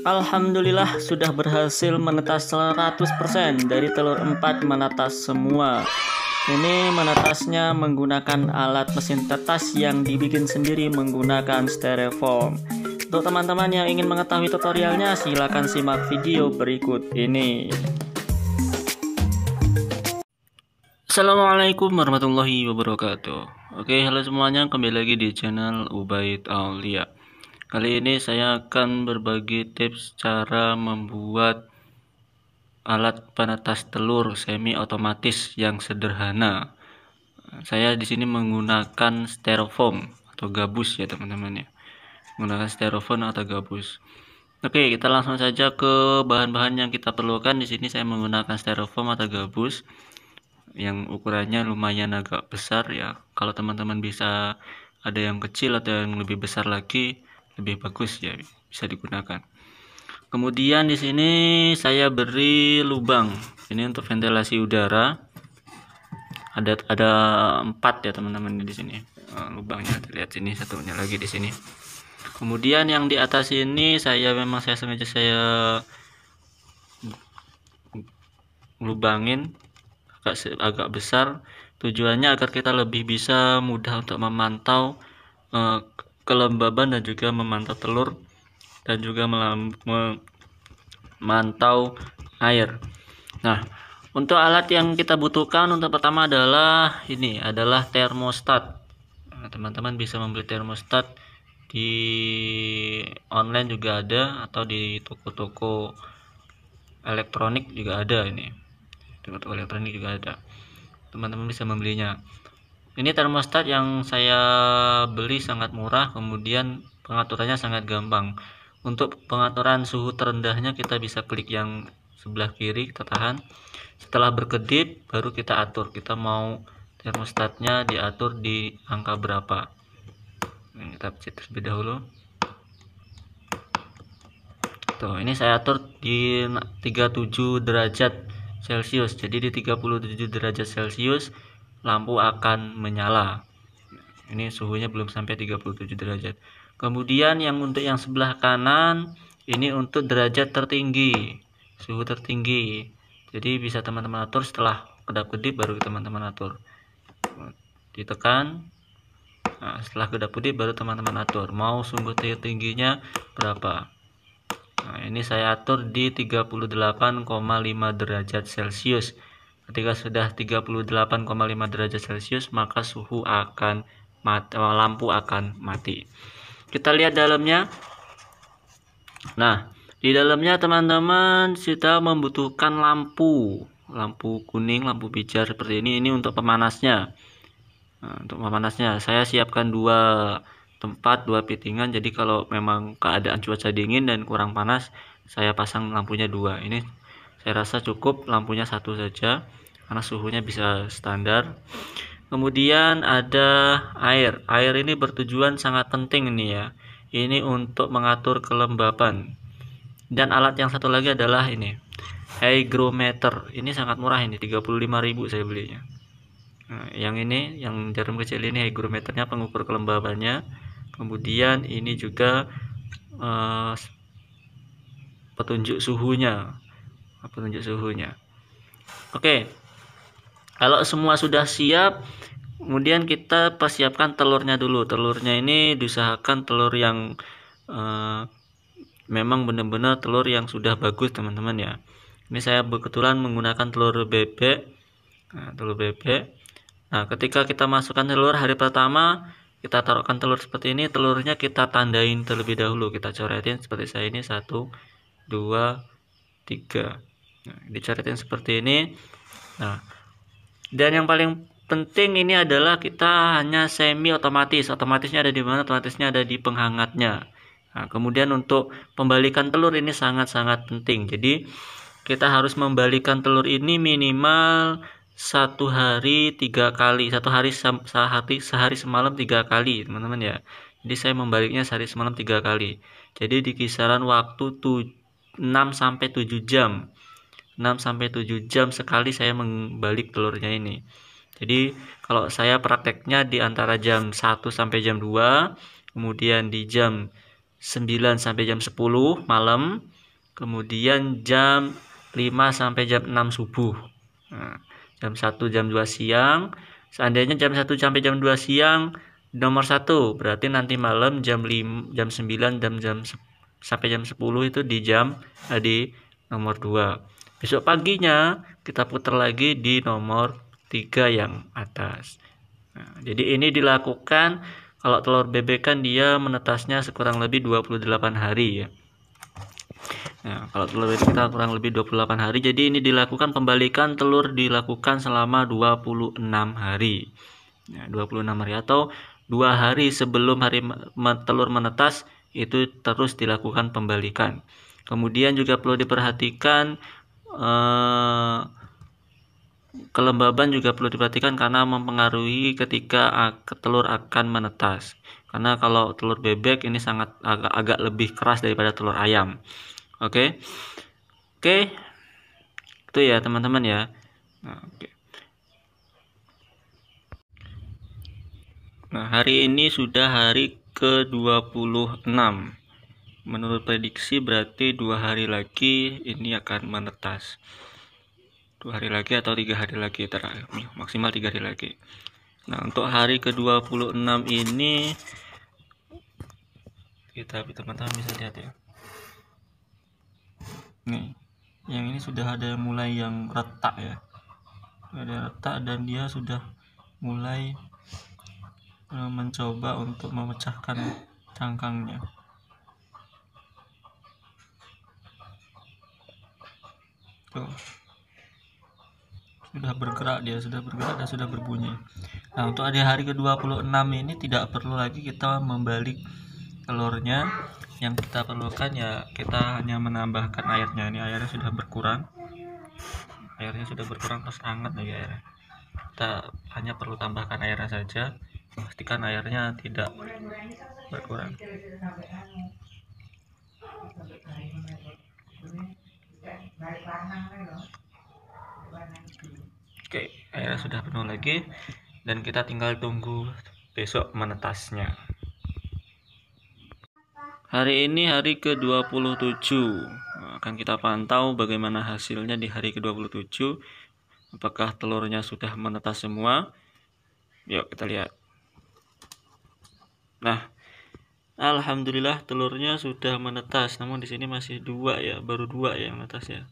Alhamdulillah sudah berhasil menetas 100% dari telur 4 menetas semua. Ini menetasnya menggunakan alat mesin tetas yang dibikin sendiri menggunakan styrofoam. Untuk teman-teman yang ingin mengetahui tutorialnya, silakan simak video berikut ini. Assalamualaikum warahmatullahi wabarakatuh Oke halo semuanya kembali lagi di channel Ubaid Aulia Kali ini saya akan berbagi tips cara membuat alat penetas telur semi otomatis yang sederhana. Saya di sini menggunakan styrofoam atau gabus ya teman-teman ya. Menggunakan styrofoam atau gabus. Oke, kita langsung saja ke bahan-bahan yang kita perlukan. Di sini saya menggunakan styrofoam atau gabus yang ukurannya lumayan agak besar ya. Kalau teman-teman bisa ada yang kecil atau yang lebih besar lagi, lebih bagus ya bisa digunakan kemudian di sini saya beri lubang ini untuk ventilasi udara ada ada empat ya teman-teman di sini eh, lubangnya terlihat sini satunya lagi di sini kemudian yang di atas ini saya memang saya sengaja saya lubangin agak agak besar tujuannya agar kita lebih bisa mudah untuk memantau uh, kelembaban dan juga memantau telur dan juga memantau air. Nah, untuk alat yang kita butuhkan untuk pertama adalah ini adalah termostat. Nah, teman-teman bisa membeli termostat di online juga ada atau di toko-toko elektronik juga ada ini. Toko-toko elektronik juga ada. Teman-teman bisa membelinya ini termostat yang saya beli sangat murah kemudian pengaturannya sangat gampang untuk pengaturan suhu terendahnya kita bisa klik yang sebelah kiri kita tahan setelah berkedip baru kita atur kita mau termostatnya diatur di angka berapa ini kita pencet terlebih dahulu tuh ini saya atur di 37 derajat celcius jadi di 37 derajat celcius lampu akan menyala ini suhunya belum sampai 37 derajat kemudian yang untuk yang sebelah kanan ini untuk derajat tertinggi suhu tertinggi jadi bisa teman-teman atur setelah kedap-kedip baru teman-teman atur ditekan nah, setelah kedap-kedip baru teman-teman atur mau sungguh tingginya berapa nah, ini saya atur di 38,5 derajat celcius Ketika sudah 38,5 derajat Celcius, maka suhu akan mati, eh, lampu akan mati. Kita lihat dalamnya. Nah, di dalamnya teman-teman kita membutuhkan lampu, lampu kuning, lampu pijar seperti ini. Ini untuk pemanasnya. Nah, untuk pemanasnya, saya siapkan dua tempat, dua pitingan. Jadi kalau memang keadaan cuaca dingin dan kurang panas, saya pasang lampunya dua. Ini saya rasa cukup lampunya satu saja karena suhunya bisa standar kemudian ada air air ini bertujuan sangat penting ini ya ini untuk mengatur kelembapan dan alat yang satu lagi adalah ini hygrometer ini sangat murah ini 35.000 saya belinya nah, yang ini yang jarum kecil ini hygrometernya pengukur kelembabannya kemudian ini juga uh, petunjuk suhunya petunjuk suhunya oke kalau semua sudah siap kemudian kita persiapkan telurnya dulu telurnya ini diusahakan telur yang uh, memang benar-benar telur yang sudah bagus teman-teman ya ini saya kebetulan menggunakan telur bebek nah, telur bebek nah ketika kita masukkan telur hari pertama kita taruhkan telur seperti ini telurnya kita tandain terlebih dahulu kita coretin seperti saya ini satu dua tiga nah, dicoretin seperti ini nah dan yang paling penting ini adalah kita hanya semi otomatis otomatisnya ada di mana otomatisnya ada di penghangatnya nah, kemudian untuk pembalikan telur ini sangat-sangat penting jadi kita harus membalikan telur ini minimal satu hari tiga kali satu hari sehari sehari semalam tiga kali teman-teman ya jadi saya membaliknya sehari semalam tiga kali jadi di kisaran waktu 6 sampai 7 jam 6 sampai 7 jam sekali saya membalik telurnya ini. Jadi kalau saya prakteknya di antara jam 1 sampai jam 2, kemudian di jam 9 sampai jam 10 malam, kemudian jam 5 sampai jam 6 subuh. Nah, jam 1 jam 2 siang, seandainya jam 1 sampai jam 2 siang nomor 1, berarti nanti malam jam 5 jam 9 dan jam sampai jam 10 itu di jam eh, di nomor 2. Besok paginya kita putar lagi di nomor 3 yang atas. Nah, jadi ini dilakukan kalau telur bebek kan dia menetasnya sekurang lebih 28 hari ya. Nah, kalau telur bebek kita kurang lebih 28 hari, jadi ini dilakukan pembalikan telur dilakukan selama 26 hari. Nah, 26 hari atau dua hari sebelum hari telur menetas itu terus dilakukan pembalikan. Kemudian juga perlu diperhatikan Eh, kelembaban juga perlu diperhatikan karena mempengaruhi ketika telur akan menetas karena kalau telur bebek ini sangat agak, agak lebih keras daripada telur ayam oke okay? oke okay. itu ya teman-teman ya nah, okay. nah hari ini sudah hari ke 26 menurut prediksi berarti dua hari lagi ini akan menetas dua hari lagi atau tiga hari lagi terakhir maksimal tiga hari lagi nah untuk hari ke-26 ini kita teman-teman bisa lihat ya nih yang ini sudah ada yang mulai yang retak ya ada retak dan dia sudah mulai eh, mencoba untuk memecahkan cangkangnya sudah bergerak dia sudah bergerak dan sudah berbunyi nah untuk ada hari ke-26 ini tidak perlu lagi kita membalik telurnya yang kita perlukan ya kita hanya menambahkan airnya ini airnya sudah berkurang airnya sudah berkurang terus hangat lagi airnya kita hanya perlu tambahkan airnya saja pastikan airnya tidak berkurang Kan, gitu. Oke, airnya sudah penuh lagi dan kita tinggal tunggu besok menetasnya. Hari ini hari ke-27. Akan kita pantau bagaimana hasilnya di hari ke-27. Apakah telurnya sudah menetas semua? Yuk kita lihat. Nah, Alhamdulillah telurnya sudah menetas, namun di sini masih dua ya, baru dua ya yang menetas ya.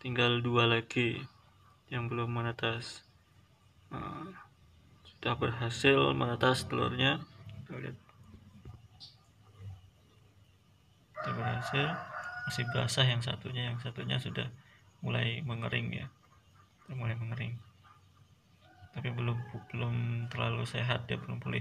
Tinggal dua lagi yang belum menetas. Nah, sudah berhasil menetas telurnya. Kita lihat. Sudah berhasil. Masih basah yang satunya, yang satunya sudah mulai mengering ya. mulai mengering. Tapi belum belum terlalu sehat dia belum pulih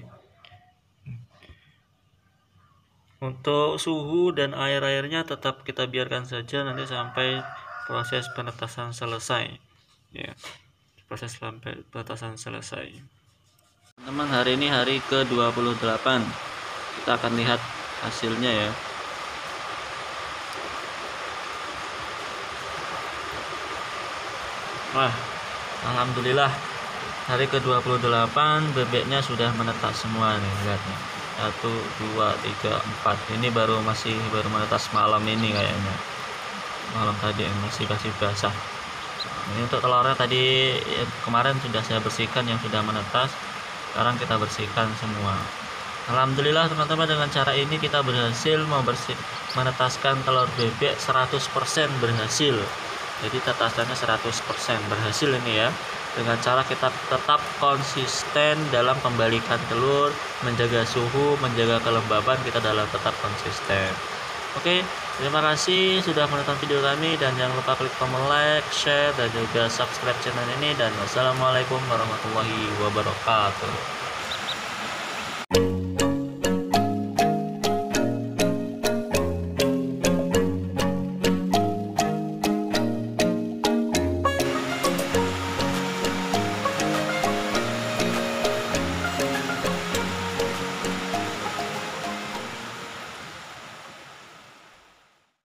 untuk suhu dan air-airnya tetap kita biarkan saja nanti sampai proses penetasan selesai ya proses sampai penetasan selesai teman hari ini hari ke-28 kita akan lihat hasilnya ya wah alhamdulillah hari ke-28 bebeknya sudah menetas semua nih lihat satu dua tiga empat ini baru masih baru menetas malam ini kayaknya malam tadi yang masih kasih basah ini untuk telurnya tadi ya, kemarin sudah saya bersihkan yang sudah menetas sekarang kita bersihkan semua Alhamdulillah teman-teman dengan cara ini kita berhasil membersih menetaskan telur bebek 100% berhasil jadi tetasannya 100% berhasil ini ya dengan cara kita tetap konsisten dalam pembalikan telur, menjaga suhu, menjaga kelembaban kita dalam tetap konsisten. Oke, terima kasih sudah menonton video kami dan jangan lupa klik tombol like, share dan juga subscribe channel ini dan wassalamualaikum warahmatullahi wabarakatuh.